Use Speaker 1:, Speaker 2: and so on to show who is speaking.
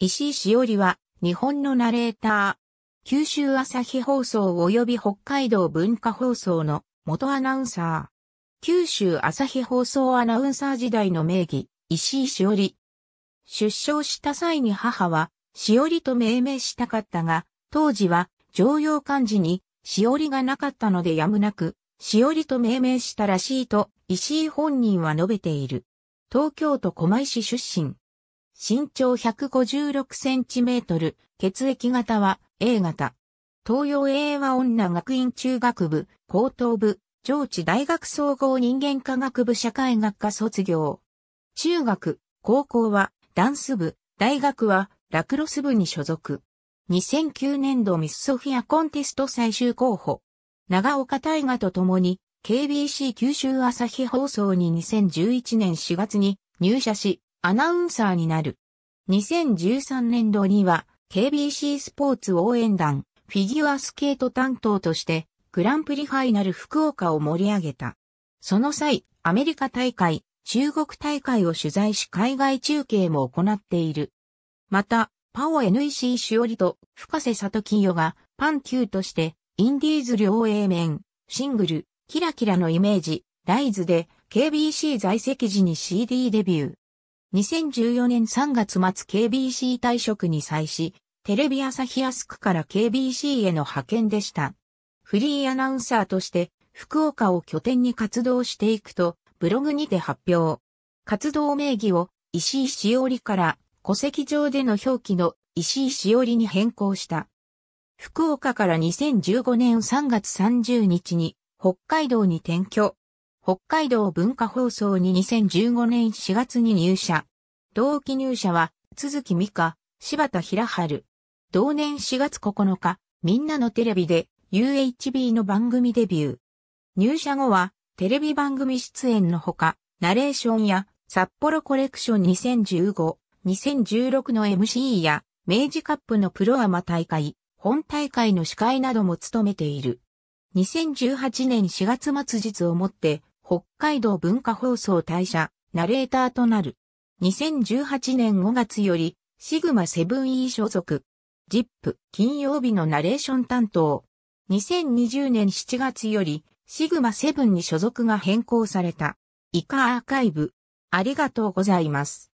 Speaker 1: 石井しおりは、日本のナレーター。九州朝日放送及び北海道文化放送の元アナウンサー。九州朝日放送アナウンサー時代の名義、石井しおり。出生した際に母は、しおりと命名したかったが、当時は、常用漢字に、しおりがなかったのでやむなく、しおりと命名したらしいと、石井本人は述べている。東京都狛江市出身。身長156センチメートル、血液型は A 型。東洋英和女学院中学部、高等部、上智大学総合人間科学部社会学科卒業。中学、高校はダンス部、大学はラクロス部に所属。2009年度ミスソフィアコンテスト最終候補。長岡大河と共に KBC 九州朝日放送に2011年4月に入社し、アナウンサーになる。2013年度には KBC スポーツ応援団フィギュアスケート担当としてグランプリファイナル福岡を盛り上げた。その際、アメリカ大会、中国大会を取材し海外中継も行っている。また、パオ NEC しおりと深瀬里清がパン級としてインディーズ両 A 面、シングル、キラキラのイメージ、ライズで KBC 在籍時に CD デビュー。2014年3月末 KBC 退職に際し、テレビ朝日安クから KBC への派遣でした。フリーアナウンサーとして福岡を拠点に活動していくとブログにて発表。活動名義を石井しおりから戸籍上での表記の石井しおりに変更した。福岡から2015年3月30日に北海道に転居。北海道文化放送に2015年4月に入社。同期入社は、鈴木美香、柴田平春。同年4月9日、みんなのテレビで UHB の番組デビュー。入社後は、テレビ番組出演のほか、ナレーションや札幌コレクション2015、2016の MC や、明治カップのプロアマ大会、本大会の司会なども務めている。2018年4月末日をもって、北海道文化放送大社、ナレーターとなる。2018年5月より、シグマセブン E 所属。ジップ、金曜日のナレーション担当。2020年7月より、シグマセブンに所属が変更された。以下アーカイブ。ありがとうございます。